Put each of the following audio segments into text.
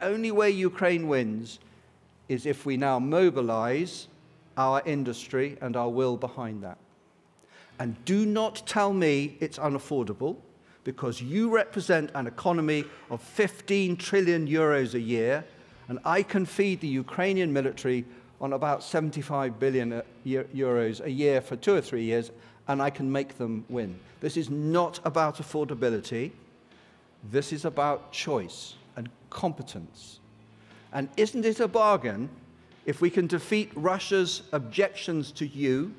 The only way Ukraine wins is if we now mobilize our industry and our will behind that. And do not tell me it's unaffordable because you represent an economy of 15 trillion euros a year, and I can feed the Ukrainian military on about 75 billion uh, euros a year for two or three years, and I can make them win. This is not about affordability, this is about choice and competence. And isn't it a bargain if we can defeat Russia's objections to you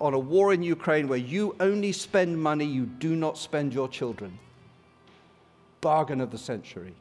on a war in Ukraine where you only spend money you do not spend your children? Bargain of the century.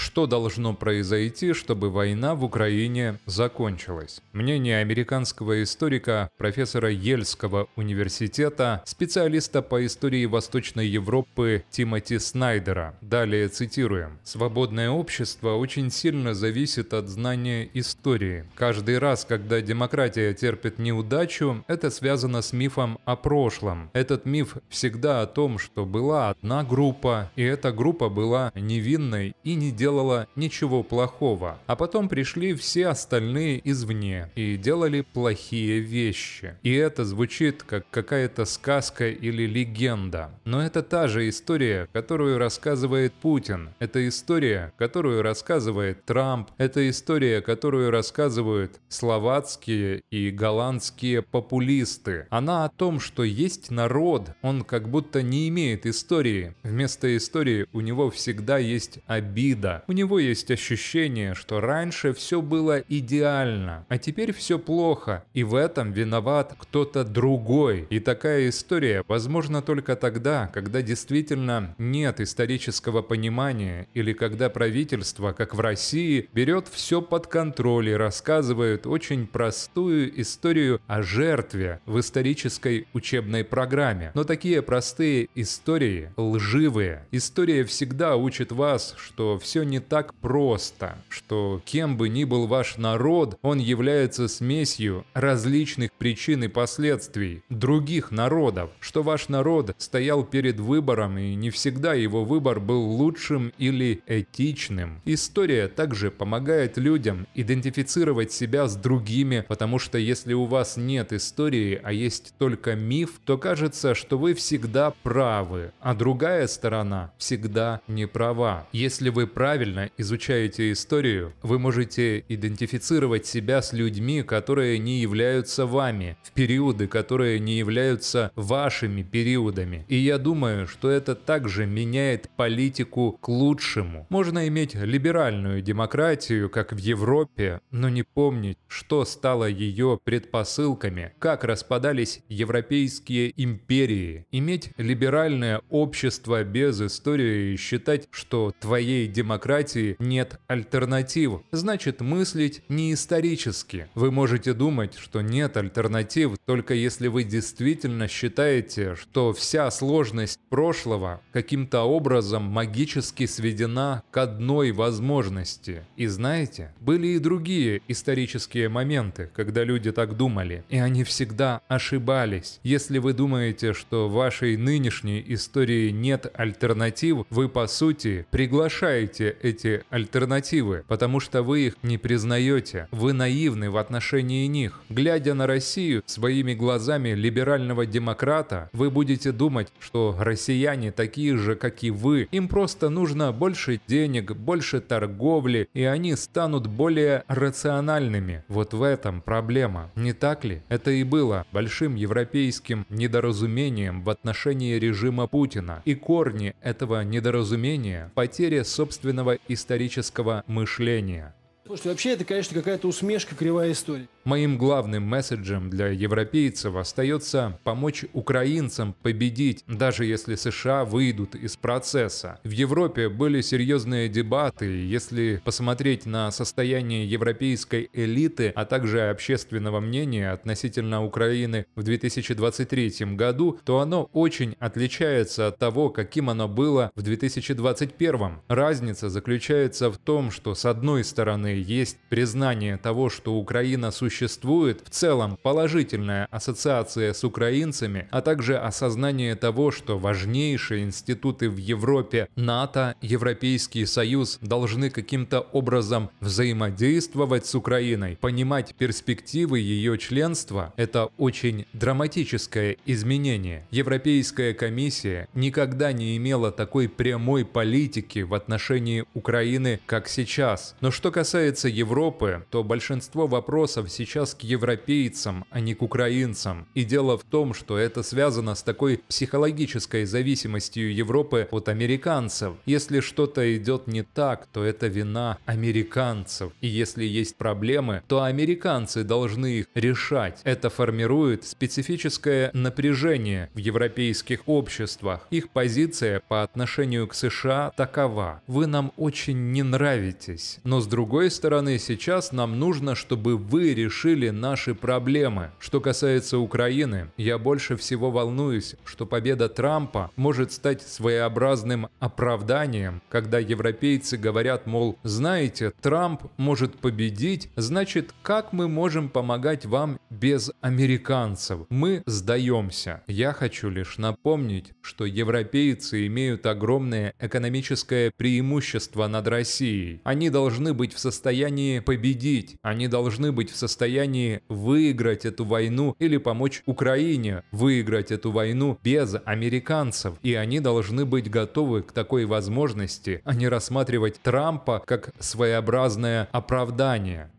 что должно произойти, чтобы война в Украине закончилась. Мнение американского историка, профессора Ельского университета, специалиста по истории Восточной Европы Тимоти Снайдера. Далее цитируем. «Свободное общество очень сильно зависит от знания истории. Каждый раз, когда демократия терпит неудачу, это связано с мифом о прошлом. Этот миф всегда о том, что была одна группа, и эта группа была невинной и не делала сделала ничего плохого, а потом пришли все остальные извне и делали плохие вещи. И это звучит как какая-то сказка или легенда. Но это та же история, которую рассказывает Путин. Это история, которую рассказывает Трамп. Это история, которую рассказывают словацкие и голландские популисты. Она о том, что есть народ, он как будто не имеет истории. Вместо истории у него всегда есть обида, у него есть ощущение, что раньше все было идеально, а теперь все плохо, и в этом виноват кто-то другой. И такая история возможна только тогда, когда действительно нет исторического понимания или когда правительство, как в России, берет все под контроль и рассказывает очень простую историю о жертве в исторической учебной программе. Но такие простые истории лживые. История всегда учит вас, что все не так просто, что кем бы ни был ваш народ, он является смесью различных причин и последствий других народов, что ваш народ стоял перед выбором и не всегда его выбор был лучшим или этичным. История также помогает людям идентифицировать себя с другими, потому что если у вас нет истории, а есть только миф, то кажется, что вы всегда правы, а другая сторона всегда не права. Если вы правы, правильно изучаете историю, вы можете идентифицировать себя с людьми, которые не являются вами, в периоды, которые не являются вашими периодами. И я думаю, что это также меняет политику к лучшему. Можно иметь либеральную демократию, как в Европе, но не помнить, что стало ее предпосылками, как распадались европейские империи. Иметь либеральное общество без истории и считать, что твоей демократии демократии нет альтернатив, значит мыслить не исторически. Вы можете думать, что нет альтернатив, только если вы действительно считаете, что вся сложность прошлого каким-то образом магически сведена к одной возможности. И знаете, были и другие исторические моменты, когда люди так думали, и они всегда ошибались. Если вы думаете, что в вашей нынешней истории нет альтернатив, вы по сути приглашаете эти альтернативы, потому что вы их не признаете, вы наивны в отношении них. Глядя на Россию своими глазами либерального демократа, вы будете думать, что россияне такие же, как и вы, им просто нужно больше денег, больше торговли, и они станут более рациональными. Вот в этом проблема, не так ли? Это и было большим европейским недоразумением в отношении режима Путина. И корни этого недоразумения – потеря собственного современного исторического мышления. Слушайте, вообще это, конечно, какая-то усмешка, кривая история. Моим главным месседжем для европейцев остается помочь украинцам победить, даже если США выйдут из процесса. В Европе были серьезные дебаты, если посмотреть на состояние европейской элиты, а также общественного мнения относительно Украины в 2023 году, то оно очень отличается от того, каким оно было в 2021. Разница заключается в том, что с одной стороны есть признание того, что Украина существует, существует в целом положительная ассоциация с украинцами, а также осознание того, что важнейшие институты в Европе, НАТО, Европейский Союз должны каким-то образом взаимодействовать с Украиной, понимать перспективы ее членства – это очень драматическое изменение. Европейская комиссия никогда не имела такой прямой политики в отношении Украины, как сейчас. Но что касается Европы, то большинство вопросов сейчас к европейцам, а не к украинцам. И дело в том, что это связано с такой психологической зависимостью Европы от американцев. Если что-то идет не так, то это вина американцев. И если есть проблемы, то американцы должны их решать. Это формирует специфическое напряжение в европейских обществах. Их позиция по отношению к США такова. Вы нам очень не нравитесь. Но с другой стороны, сейчас нам нужно, чтобы вы решили решили наши проблемы. Что касается Украины, я больше всего волнуюсь, что победа Трампа может стать своеобразным оправданием, когда европейцы говорят, мол, знаете, Трамп может победить, значит, как мы можем помогать вам без американцев? Мы сдаемся. Я хочу лишь напомнить, что европейцы имеют огромное экономическое преимущество над Россией. Они должны быть в состоянии победить, они должны быть в состоянии состоянии выиграть эту войну или помочь Украине выиграть эту войну без американцев. И они должны быть готовы к такой возможности, а не рассматривать Трампа как своеобразное оправдание.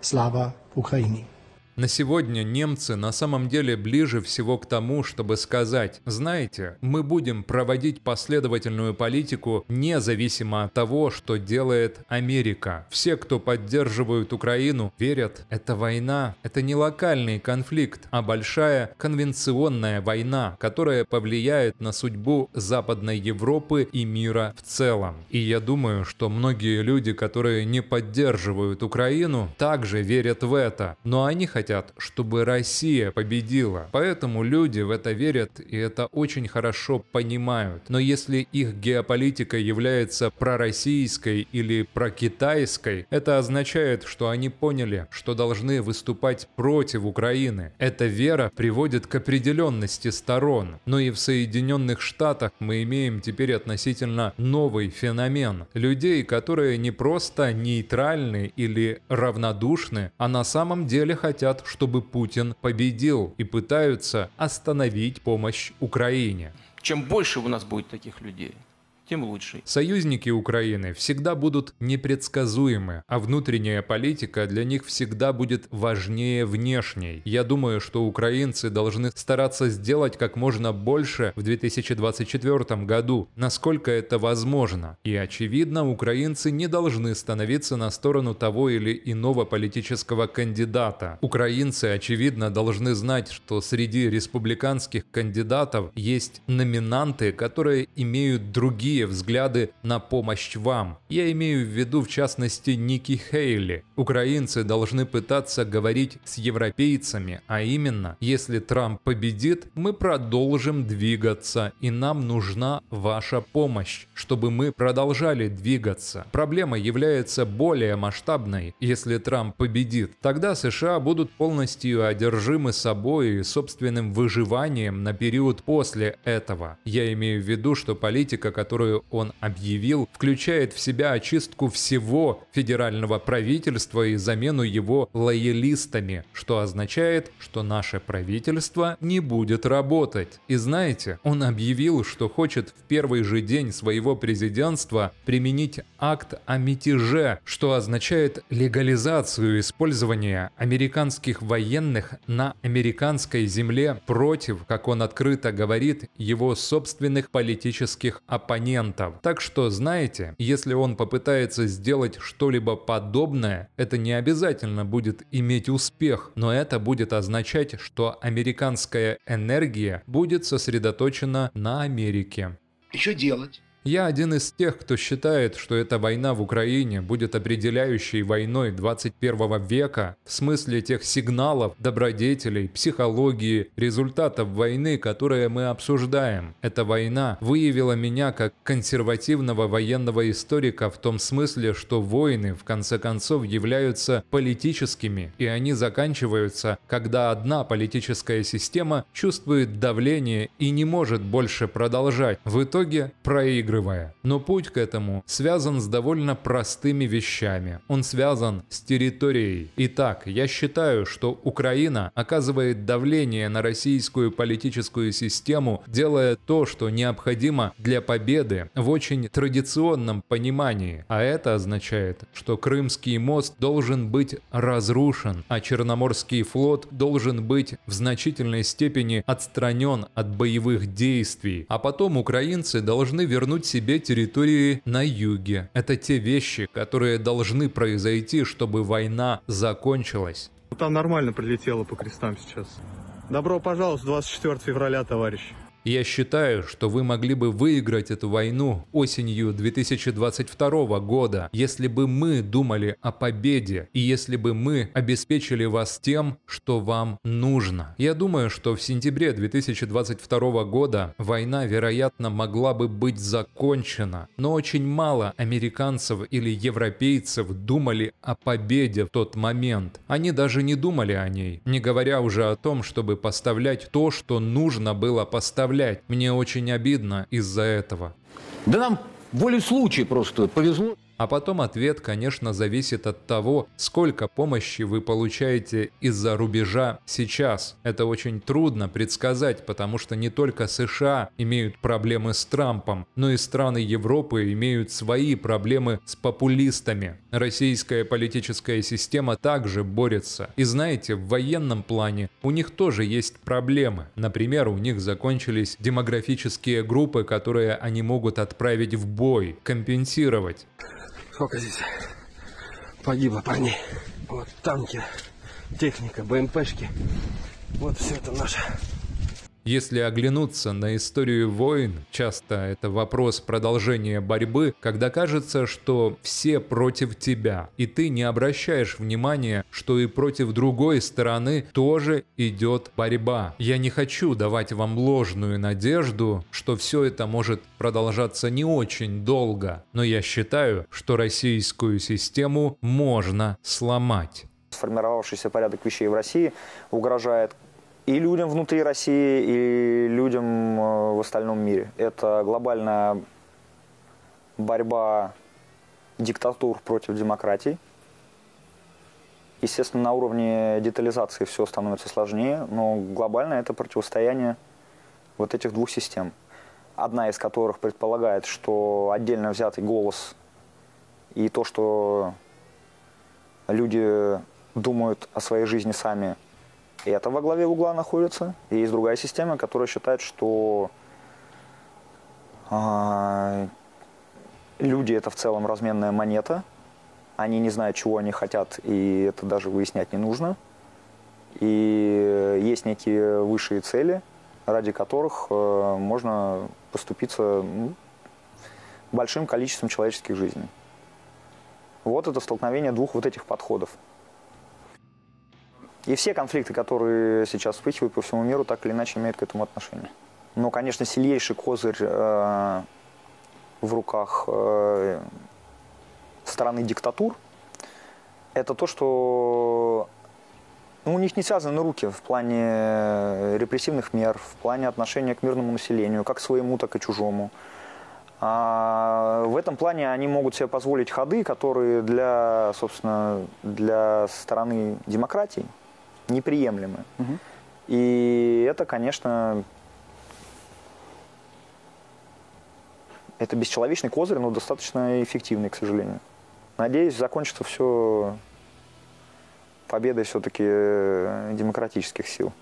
Слава Украине! На сегодня немцы на самом деле ближе всего к тому, чтобы сказать, знаете, мы будем проводить последовательную политику независимо от того, что делает Америка. Все, кто поддерживают Украину, верят, это война, это не локальный конфликт, а большая конвенционная война, которая повлияет на судьбу Западной Европы и мира в целом. И я думаю, что многие люди, которые не поддерживают Украину, также верят в это, но они хотят хотят, чтобы Россия победила. Поэтому люди в это верят и это очень хорошо понимают. Но если их геополитика является пророссийской или прокитайской, это означает, что они поняли, что должны выступать против Украины. Эта вера приводит к определенности сторон. Но и в Соединенных Штатах мы имеем теперь относительно новый феномен. Людей, которые не просто нейтральны или равнодушны, а на самом деле хотят хотят, чтобы Путин победил и пытаются остановить помощь Украине. Чем больше у нас будет таких людей, тем лучше. Союзники Украины всегда будут непредсказуемы, а внутренняя политика для них всегда будет важнее внешней. Я думаю, что украинцы должны стараться сделать как можно больше в 2024 году, насколько это возможно. И очевидно, украинцы не должны становиться на сторону того или иного политического кандидата. Украинцы, очевидно, должны знать, что среди республиканских кандидатов есть номинанты, которые имеют другие другие взгляды на помощь вам. Я имею в виду в частности Ники Хейли. Украинцы должны пытаться говорить с европейцами, а именно, если Трамп победит, мы продолжим двигаться, и нам нужна ваша помощь, чтобы мы продолжали двигаться. Проблема является более масштабной, если Трамп победит. Тогда США будут полностью одержимы собой и собственным выживанием на период после этого. Я имею в виду, что политика, которую которую он объявил, включает в себя очистку всего федерального правительства и замену его лоялистами, что означает, что наше правительство не будет работать. И знаете, он объявил, что хочет в первый же день своего президентства применить акт о мятеже, что означает легализацию использования американских военных на американской земле против, как он открыто говорит, его собственных политических оппонентов моментов. Так что, знаете, если он попытается сделать что-либо подобное, это не обязательно будет иметь успех, но это будет означать, что американская энергия будет сосредоточена на Америке. И что делать? Я один из тех, кто считает, что эта война в Украине будет определяющей войной 21 века в смысле тех сигналов, добродетелей, психологии, результатов войны, которые мы обсуждаем. Эта война выявила меня как консервативного военного историка в том смысле, что войны в конце концов являются политическими, и они заканчиваются, когда одна политическая система чувствует давление и не может больше продолжать. В итоге проигрывает переигрывая. Но путь к этому связан с довольно простыми вещами. Он связан с территорией. Итак, я считаю, что Украина оказывает давление на российскую политическую систему, делая то, что необходимо для победы в очень традиционном понимании. А это означает, что Крымский мост должен быть разрушен, а Черноморский флот должен быть в значительной степени отстранен от боевых действий. А потом украинцы должны вернуть вернуть себе территории на юге. Это те вещи, которые должны произойти, чтобы война закончилась. Ну, там нормально прилетело по крестам сейчас. Добро пожаловать 24 февраля, товарищ. Я считаю, что вы могли бы выиграть эту войну осенью 2022 года, если бы мы думали о победе и если бы мы обеспечили вас тем, что вам нужно. Я думаю, что в сентябре 2022 года война, вероятно, могла бы быть закончена, но очень мало американцев или европейцев думали о победе в тот момент. Они даже не думали о ней, не говоря уже о том, чтобы поставлять то, что нужно было поставить представлять. Мне очень обидно из-за этого. Да нам волю случая просто повезло. А потом ответ, конечно, зависит от того, сколько помощи вы получаете из-за рубежа сейчас. Это очень трудно предсказать, потому что не только США имеют проблемы с Трампом, но и страны Европы имеют свои проблемы с популистами. Российская политическая система также борется. И знаете, в военном плане у них тоже есть проблемы. Например, у них закончились демографические группы, которые они могут отправить в бой, компенсировать. Сколько здесь погибло парней. Вот танки, техника, БМПшки. Вот все это наше если оглянуться на историю войн, часто это вопрос продолжения борьбы, когда кажется, что все против тебя, и ты не обращаешь внимания, что и против другой стороны тоже идет борьба. Я не хочу давать вам ложную надежду, что все это может продолжаться не очень долго, но я считаю, что российскую систему можно сломать. Сформировавшийся порядок вещей в России угрожает и людям внутри России, и людям э, в остальном мире. Это глобальная борьба диктатур против демократий. Естественно, на уровне детализации все становится сложнее, но глобально это противостояние вот этих двух систем. Одна из которых предполагает, что отдельно взятый голос и то, что люди думают о своей жизни сами – и это во главе угла находится. И есть другая система, которая считает, что э, люди это в целом разменная монета. Они не знают, чего они хотят, и это даже выяснять не нужно. И есть некие высшие цели, ради которых э, можно поступиться ну, большим количеством человеческих жизней. Вот это столкновение двух вот этих подходов. И все конфликты, которые сейчас вспыхивают по всему миру, так или иначе имеют к этому отношение. Но, конечно, сильнейший козырь э, в руках э, стороны диктатур – это то, что ну, у них не связаны руки в плане репрессивных мер, в плане отношения к мирному населению, как своему, так и чужому. А в этом плане они могут себе позволить ходы, которые для, собственно, для стороны демократии – неприемлемы. Угу. И это, конечно, это бесчеловечный козырь, но достаточно эффективный, к сожалению. Надеюсь, закончится все победой все-таки э, демократических сил.